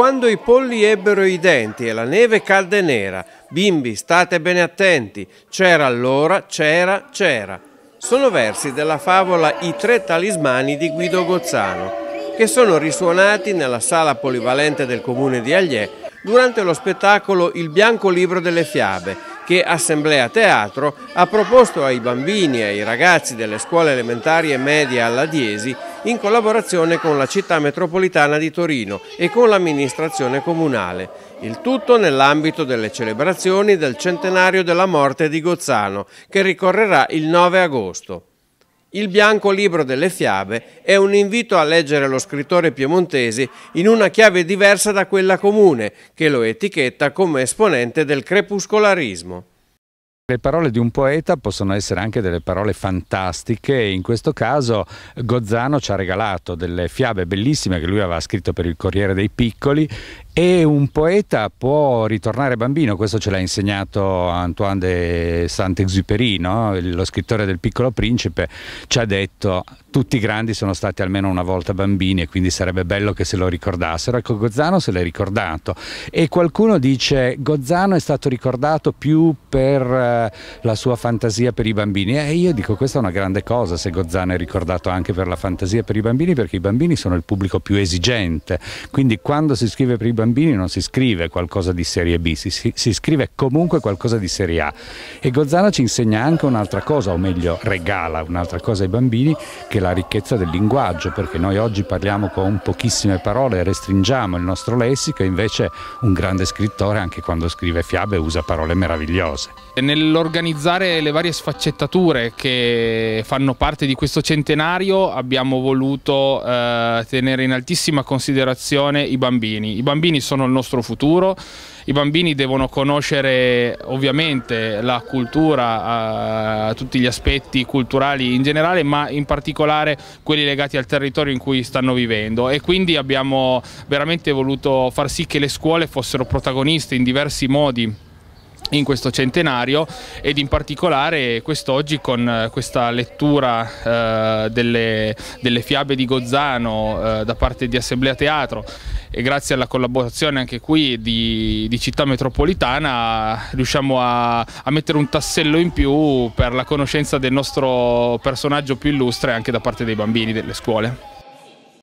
Quando i polli ebbero i denti e la neve cadde nera, bimbi state bene attenti, c'era allora, c'era, c'era. Sono versi della favola I tre talismani di Guido Gozzano, che sono risuonati nella sala polivalente del comune di Agliè durante lo spettacolo Il bianco libro delle fiabe, che Assemblea Teatro ha proposto ai bambini e ai ragazzi delle scuole elementari e medie alla Diesi in collaborazione con la città metropolitana di Torino e con l'amministrazione comunale. Il tutto nell'ambito delle celebrazioni del centenario della morte di Gozzano, che ricorrerà il 9 agosto. Il Bianco Libro delle Fiabe è un invito a leggere lo scrittore piemontesi in una chiave diversa da quella comune, che lo etichetta come esponente del crepuscolarismo. Le parole di un poeta possono essere anche delle parole fantastiche in questo caso Gozzano ci ha regalato delle fiabe bellissime che lui aveva scritto per il Corriere dei Piccoli e un poeta può ritornare bambino, questo ce l'ha insegnato Antoine de Saint-Exupéry, no? lo scrittore del Piccolo Principe, ci ha detto tutti i grandi sono stati almeno una volta bambini e quindi sarebbe bello che se lo ricordassero. Ecco, Gozzano se l'è ricordato e qualcuno dice Gozzano è stato ricordato più per eh, eh, la sua fantasia per i bambini. E io dico questa è una grande cosa se Gozzano è ricordato anche per la fantasia per i bambini perché i bambini sono il pubblico più esigente. Quindi quando si scrive per i bambini non si scrive qualcosa di serie B, si, si, si scrive comunque qualcosa di serie A. E Gozzano ci insegna anche un'altra cosa, o meglio regala un'altra cosa ai bambini che è la ricchezza del linguaggio perché noi oggi parliamo con pochissime parole, restringiamo il nostro lessico e invece un grande scrittore anche quando scrive fiabe usa parole meravigliose. Nel nell'organizzare le varie sfaccettature che fanno parte di questo centenario abbiamo voluto eh, tenere in altissima considerazione i bambini. I bambini sono il nostro futuro, i bambini devono conoscere ovviamente la cultura, eh, tutti gli aspetti culturali in generale, ma in particolare quelli legati al territorio in cui stanno vivendo e quindi abbiamo veramente voluto far sì che le scuole fossero protagoniste in diversi modi in questo centenario ed in particolare quest'oggi con eh, questa lettura eh, delle, delle, fiabe di Gozzano eh, da parte di Assemblea Teatro e grazie alla collaborazione anche qui di, di Città Metropolitana riusciamo a, a, mettere un tassello in più per la conoscenza del nostro personaggio più illustre anche da parte dei bambini delle scuole.